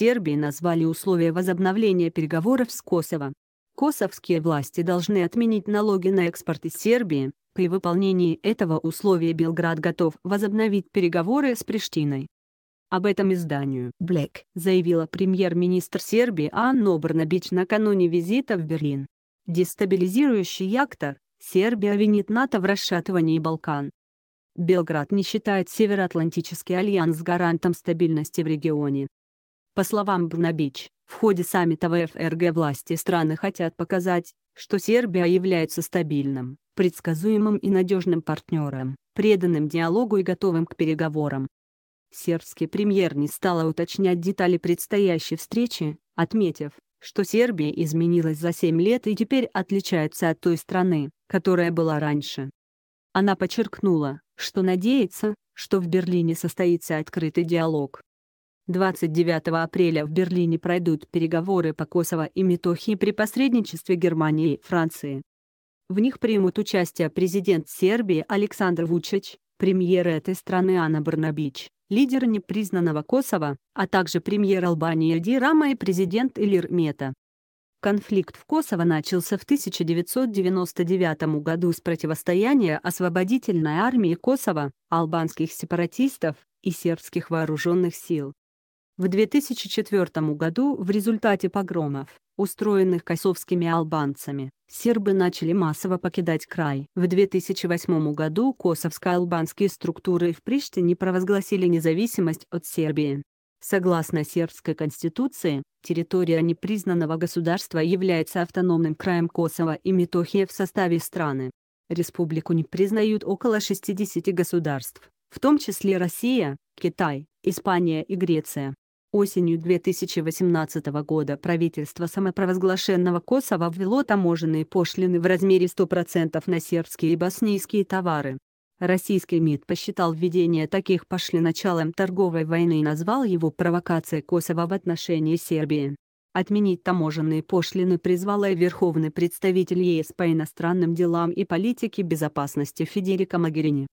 Сербии назвали условия возобновления переговоров с Косово. Косовские власти должны отменить налоги на экспорт из Сербии. При выполнении этого условия Белград готов возобновить переговоры с Приштиной. Об этом изданию «Блэк» заявила премьер-министр Сербии Анна Обрнабич накануне визита в Берлин. Дестабилизирующий яктор, Сербия винит НАТО в расшатывании Балкан. Белград не считает Североатлантический альянс гарантом стабильности в регионе. По словам Брунабич, в ходе саммита ВФРГ власти страны хотят показать, что Сербия является стабильным, предсказуемым и надежным партнером, преданным диалогу и готовым к переговорам. Сербский премьер не стала уточнять детали предстоящей встречи, отметив, что Сербия изменилась за 7 лет и теперь отличается от той страны, которая была раньше. Она подчеркнула, что надеется, что в Берлине состоится открытый диалог, 29 апреля в Берлине пройдут переговоры по Косово и Метохии при посредничестве Германии и Франции. В них примут участие президент Сербии Александр Вучич, премьер этой страны Анна Барнабич, лидер непризнанного Косово, а также премьер Албании Эди Рама и президент Илир Мета. Конфликт в Косово начался в 1999 году с противостояния освободительной армии Косово, албанских сепаратистов и сербских вооруженных сил. В 2004 году в результате погромов, устроенных косовскими албанцами, сербы начали массово покидать край. В 2008 году косовско-албанские структуры в Приштине провозгласили независимость от Сербии. Согласно сербской конституции, территория непризнанного государства является автономным краем Косово и Метохия в составе страны. Республику не признают около 60 государств, в том числе Россия, Китай, Испания и Греция. Осенью 2018 года правительство самопровозглашенного Косово ввело таможенные пошлины в размере 100% на сербские и боснийские товары. Российский МИД посчитал введение таких пошлин началом торговой войны и назвал его провокацией Косово в отношении Сербии. Отменить таможенные пошлины призвала и верховный представитель ЕС по иностранным делам и политике безопасности Федерико Магерини.